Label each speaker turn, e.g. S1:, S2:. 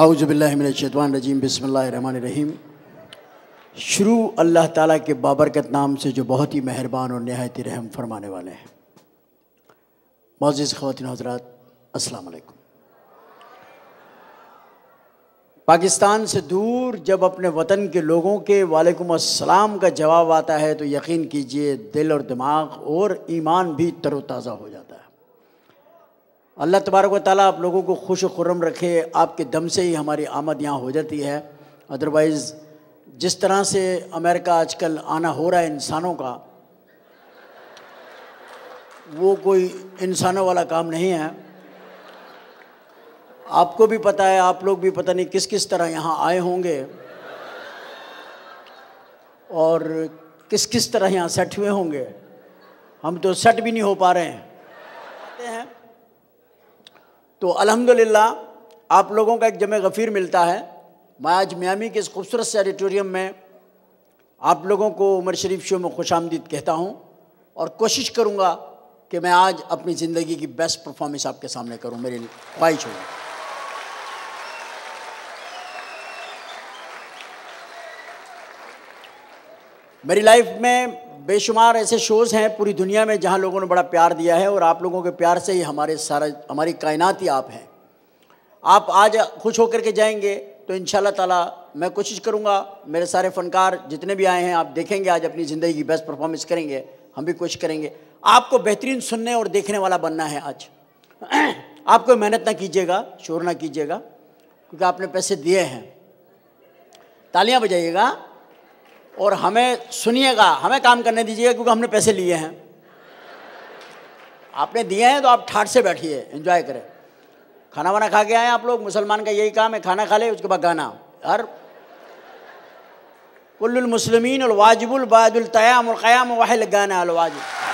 S1: आउज़बिल्लिमिनशैतवान रजीम बसमीम शुरू अल्लाह ताला के बाबरकत नाम से जो बहुत ही मेहरबान और नहायत रहम फरमाने वाले हैं मोज़ ख़वान हजरात अस्सलाम वालेकुम पाकिस्तान से दूर जब अपने वतन के लोगों के वालेकुम अस्सलाम का जवाब आता है तो यकीन कीजिए दिल और दिमाग और ईमान भी तरोताज़ा हो जाता है अल्लाह तबारक ताली आप लोगों को खुश खुरम रखे आपके दम से ही हमारी आमद यहाँ हो जाती है अदरवाइज़ जिस तरह से अमेरिका आजकल आना हो रहा है इंसानों का वो कोई इंसानों वाला काम नहीं है आपको भी पता है आप लोग भी पता नहीं किस किस तरह यहाँ आए होंगे और किस किस तरह यहाँ सेट हुए होंगे हम तो सेट भी नहीं हो पा रहे हैं तो अल्हम्दुलिल्लाह आप लोगों का एक जमे गफ़ीर मिलता है मैं आज मियामी के इस खूबसूरत से ऑडिटोरियम में आप लोगों को उमर शरीफ शो में खुश आमदीद कहता हूँ और कोशिश करूँगा कि मैं आज अपनी ज़िंदगी की बेस्ट परफॉर्मेंस आपके सामने करूँ मेरी ख्वाहिश होगी मेरी लाइफ में बेशुमार ऐसे शोज़ हैं पूरी दुनिया में जहाँ लोगों ने बड़ा प्यार दिया है और आप लोगों के प्यार से ही हमारे सारा हमारी कायनात ही आप हैं आप आज खुश होकर के जाएंगे तो इन ताला मैं कोशिश करूँगा मेरे सारे फ़नकार जितने भी आए हैं आप देखेंगे आज अपनी ज़िंदगी की बेस्ट परफॉर्मेंस करेंगे हम भी कोशिश करेंगे आपको बेहतरीन सुनने और देखने वाला बनना है आज आप कोई मेहनत ना कीजिएगा शोर ना कीजिएगा क्योंकि आपने पैसे दिए हैं तालियां बजाइएगा और हमें सुनिएगा हमें काम करने दीजिएगा क्योंकि हमने पैसे लिए हैं आपने दिए हैं तो आप ठाट से बैठिए एंजॉय करें खाना वाना खा के आए आप लोग मुसलमान का यही काम है खाना खा ले उसके बाद गाना हर कुल्लमसलमिन वाजिबुल बादुल तयाम और क़याम वाहिल गाना अलवाजिब